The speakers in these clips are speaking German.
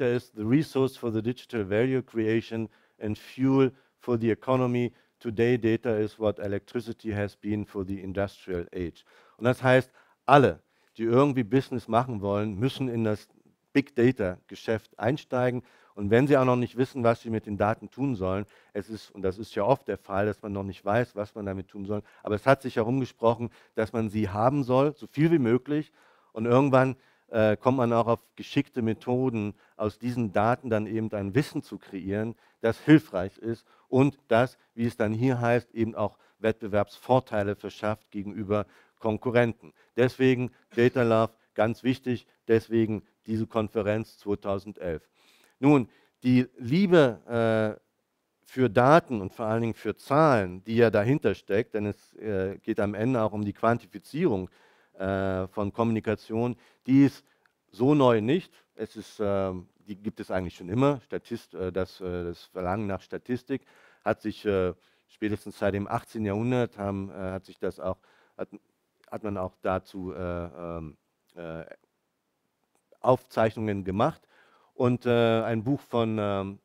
data is the resource for the digital value creation and fuel for the economy. Today data is what electricity has been for the industrial age. Und das heißt, alle, die irgendwie Business machen wollen, müssen in das Big Data Geschäft einsteigen. Und wenn sie auch noch nicht wissen, was sie mit den Daten tun sollen, es ist, und das ist ja oft der Fall, dass man noch nicht weiß, was man damit tun soll, aber es hat sich herumgesprochen, dass man sie haben soll, so viel wie möglich. Und irgendwann äh, kommt man auch auf geschickte Methoden, aus diesen Daten dann eben ein Wissen zu kreieren, das hilfreich ist und das, wie es dann hier heißt, eben auch Wettbewerbsvorteile verschafft gegenüber Konkurrenten. Deswegen Data Love ganz wichtig, deswegen diese Konferenz 2011. Nun, die Liebe äh, für Daten und vor allen Dingen für Zahlen, die ja dahinter steckt, denn es äh, geht am Ende auch um die Quantifizierung äh, von Kommunikation, die ist so neu nicht. Es ist, äh, die gibt es eigentlich schon immer. Statist, äh, das, äh, das, Verlangen nach Statistik hat sich äh, spätestens seit dem 18. Jahrhundert haben, hat sich das auch hat, hat man auch dazu ähm, Aufzeichnungen gemacht. Und ein Buch von ähm,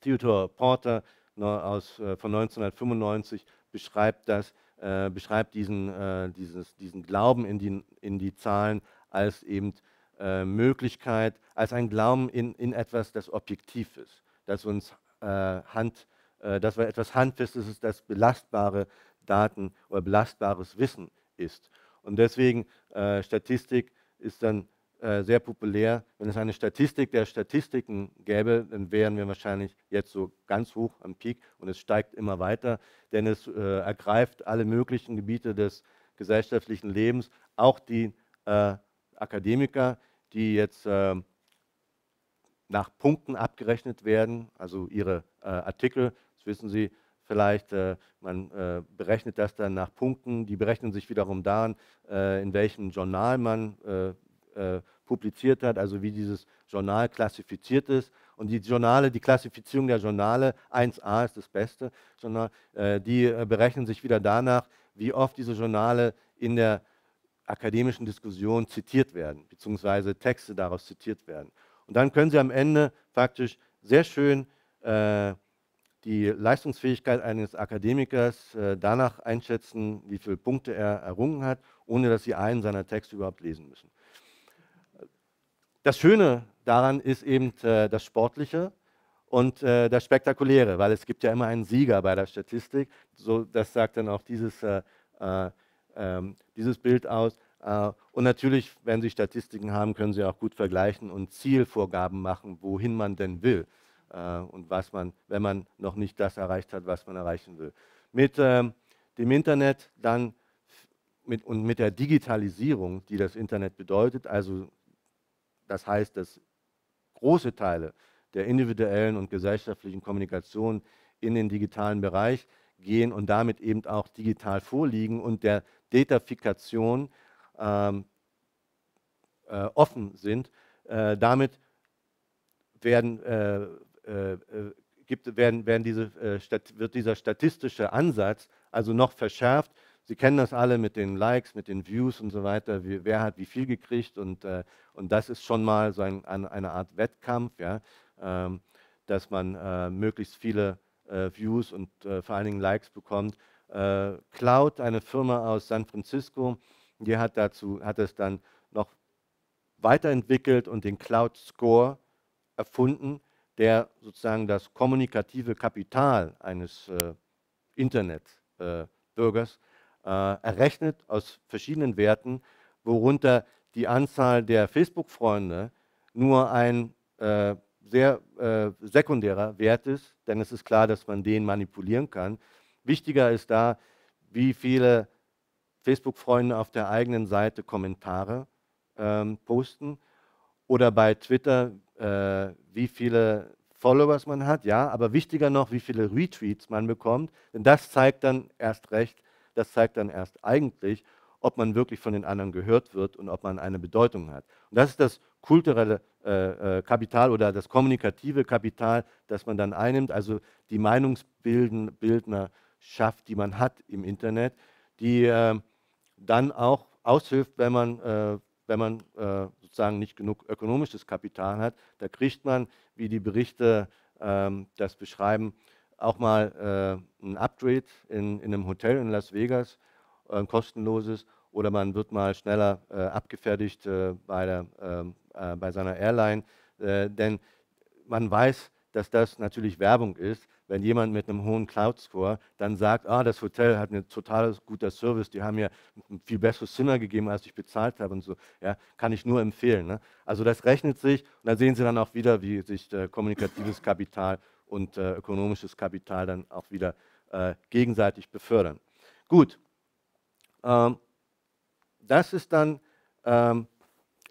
Theodore Porter aus, von 1995 beschreibt das äh, beschreibt diesen, äh, dieses, diesen Glauben in die, in die Zahlen als eben äh, Möglichkeit, als ein Glauben in, in etwas, das objektiv ist, das uns äh, Hand, äh, dass wir etwas Handfestes ist, das belastbare Daten oder belastbares Wissen ist. Und deswegen äh, Statistik ist dann äh, sehr populär. Wenn es eine Statistik der Statistiken gäbe, dann wären wir wahrscheinlich jetzt so ganz hoch am Peak und es steigt immer weiter, denn es äh, ergreift alle möglichen Gebiete des gesellschaftlichen Lebens, auch die äh, Akademiker, die jetzt ähm, nach Punkten abgerechnet werden, also ihre äh, Artikel, das wissen Sie, vielleicht, äh, man äh, berechnet das dann nach Punkten, die berechnen sich wiederum daran, äh, in welchem Journal man äh, publiziert hat, also wie dieses Journal klassifiziert ist. Und die Journale, die Klassifizierung der Journale, 1a ist das beste Journal, äh, die äh, berechnen sich wieder danach, wie oft diese Journale in der akademischen Diskussion zitiert werden, beziehungsweise Texte daraus zitiert werden. Und dann können Sie am Ende faktisch sehr schön äh, die Leistungsfähigkeit eines Akademikers danach einschätzen, wie viele Punkte er errungen hat, ohne dass Sie einen seiner Texte überhaupt lesen müssen. Das Schöne daran ist eben äh, das Sportliche und äh, das Spektakuläre, weil es gibt ja immer einen Sieger bei der Statistik. So, das sagt dann auch dieses, äh, äh, ähm, dieses Bild aus. Äh, und natürlich, wenn Sie Statistiken haben, können Sie auch gut vergleichen und Zielvorgaben machen, wohin man denn will und was man, wenn man noch nicht das erreicht hat, was man erreichen will. Mit ähm, dem Internet dann mit, und mit der Digitalisierung, die das Internet bedeutet, also das heißt, dass große Teile der individuellen und gesellschaftlichen Kommunikation in den digitalen Bereich gehen und damit eben auch digital vorliegen und der Datafikation ähm, äh, offen sind. Äh, damit werden, äh, äh, äh gibt, werden, werden diese, äh, wird dieser statistische Ansatz also noch verschärft, Sie kennen das alle mit den Likes, mit den Views und so weiter, wie, wer hat wie viel gekriegt und, äh, und das ist schon mal so ein, ein, eine Art Wettkampf, ja, ähm, dass man äh, möglichst viele äh, Views und äh, vor allen Dingen Likes bekommt. Äh, Cloud, eine Firma aus San Francisco, die hat dazu, hat es dann noch weiterentwickelt und den Cloud Score erfunden, der sozusagen das kommunikative Kapital eines äh, Internetbürgers äh, errechnet aus verschiedenen Werten, worunter die Anzahl der Facebook-Freunde nur ein äh, sehr äh, sekundärer Wert ist, denn es ist klar, dass man den manipulieren kann. Wichtiger ist da, wie viele Facebook-Freunde auf der eigenen Seite Kommentare ähm, posten oder bei Twitter, äh, wie viele Followers man hat, ja, aber wichtiger noch, wie viele Retweets man bekommt, denn das zeigt dann erst recht, das zeigt dann erst eigentlich, ob man wirklich von den anderen gehört wird und ob man eine Bedeutung hat. Und das ist das kulturelle äh, äh Kapital oder das kommunikative Kapital, das man dann einnimmt, also die Meinungsbildnerschaft, die man hat im Internet, die äh, dann auch aushilft, wenn man, äh, wenn man äh, sozusagen nicht genug ökonomisches Kapital hat. Da kriegt man, wie die Berichte ähm, das beschreiben, auch mal äh, ein Upgrade in, in einem Hotel in Las Vegas, ein äh, kostenloses, oder man wird mal schneller äh, abgefertigt äh, bei, der, ähm, äh, bei seiner Airline. Äh, denn man weiß, dass das natürlich Werbung ist. Wenn jemand mit einem hohen Cloud-Score dann sagt, ah, das Hotel hat ein total guter Service, die haben mir ein viel besseres Zimmer gegeben, als ich bezahlt habe und so, ja, kann ich nur empfehlen. Ne? Also das rechnet sich und da sehen Sie dann auch wieder, wie sich äh, kommunikatives Kapital und äh, ökonomisches Kapital dann auch wieder äh, gegenseitig befördern. Gut, ähm, das ist dann, ähm,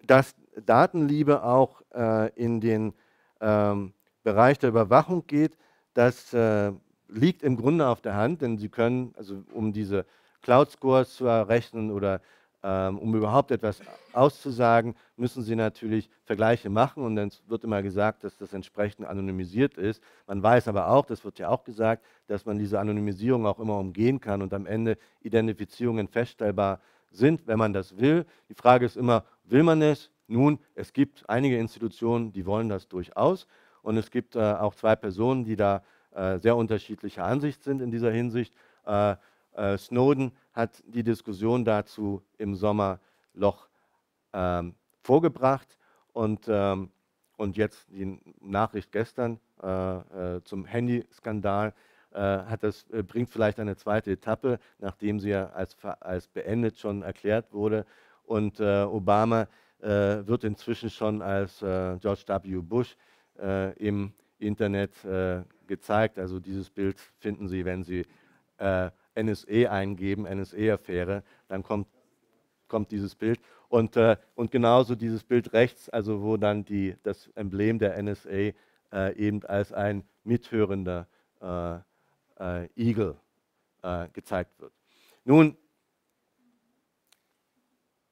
dass Datenliebe auch äh, in den ähm, Bereich der Überwachung geht. Das äh, liegt im Grunde auf der Hand, denn Sie können, also um diese Cloud Scores zu errechnen oder ähm, um überhaupt etwas auszusagen, müssen Sie natürlich Vergleiche machen und dann wird immer gesagt, dass das entsprechend anonymisiert ist. Man weiß aber auch, das wird ja auch gesagt, dass man diese Anonymisierung auch immer umgehen kann und am Ende Identifizierungen feststellbar sind, wenn man das will. Die Frage ist immer, will man es? Nun, es gibt einige Institutionen, die wollen das durchaus und es gibt äh, auch zwei Personen, die da äh, sehr unterschiedlicher Ansicht sind in dieser Hinsicht. Äh, äh, Snowden hat die Diskussion dazu im Sommerloch ähm, vorgebracht und, ähm, und jetzt die Nachricht gestern äh, äh, zum Handyskandal äh, hat das, äh, bringt vielleicht eine zweite Etappe, nachdem sie ja als, als beendet schon erklärt wurde. Und äh, Obama wird inzwischen schon als George W. Bush im Internet gezeigt. Also dieses Bild finden Sie, wenn Sie NSE eingeben, NSE-Affäre, dann kommt, kommt dieses Bild. Und, äh, und genauso dieses Bild rechts, also wo dann die, das Emblem der NSA äh, eben als ein mithörender äh, äh Igel äh, gezeigt wird. Nun,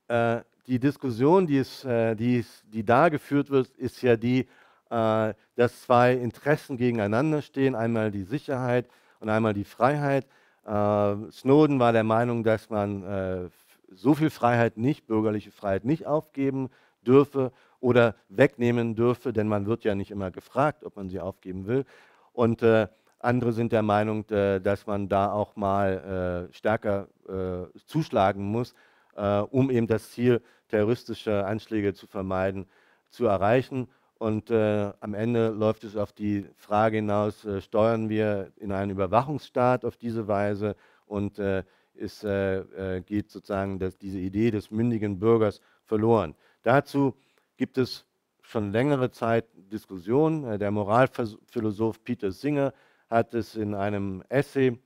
äh, die Diskussion, die, es, die, es, die da geführt wird, ist ja die, dass zwei Interessen gegeneinander stehen, einmal die Sicherheit und einmal die Freiheit. Äh, Snowden war der Meinung, dass man äh, so viel Freiheit nicht, bürgerliche Freiheit nicht aufgeben dürfe oder wegnehmen dürfe, denn man wird ja nicht immer gefragt, ob man sie aufgeben will. Und äh, andere sind der Meinung, dass man da auch mal äh, stärker äh, zuschlagen muss, äh, um eben das Ziel terroristische Anschläge zu vermeiden, zu erreichen. Und äh, am Ende läuft es auf die Frage hinaus, äh, steuern wir in einen Überwachungsstaat auf diese Weise und äh, es äh, äh, geht sozusagen das, diese Idee des mündigen Bürgers verloren. Dazu gibt es schon längere Zeit Diskussionen. Äh, der Moralphilosoph Peter Singer hat es in einem Essay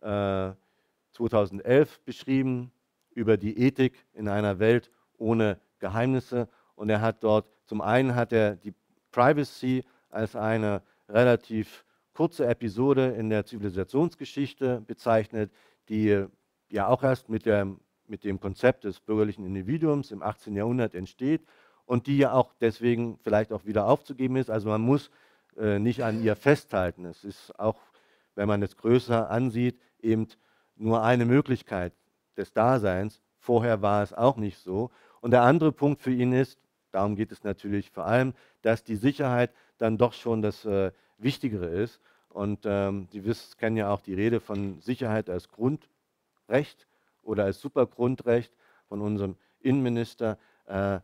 2011 beschrieben über die Ethik in einer Welt ohne Geheimnisse und er hat dort, zum einen hat er die Privacy als eine relativ kurze Episode in der Zivilisationsgeschichte bezeichnet, die äh, ja auch erst mit, der, mit dem Konzept des bürgerlichen Individuums im 18. Jahrhundert entsteht und die ja auch deswegen vielleicht auch wieder aufzugeben ist. Also man muss äh, nicht an ihr festhalten. Es ist auch, wenn man es größer ansieht, eben nur eine Möglichkeit des Daseins. Vorher war es auch nicht so. Und der andere Punkt für ihn ist, Darum geht es natürlich vor allem, dass die Sicherheit dann doch schon das äh, Wichtigere ist. Und ähm, Sie wissen, kennen ja auch die Rede von Sicherheit als Grundrecht oder als Supergrundrecht von unserem Innenminister. Äh,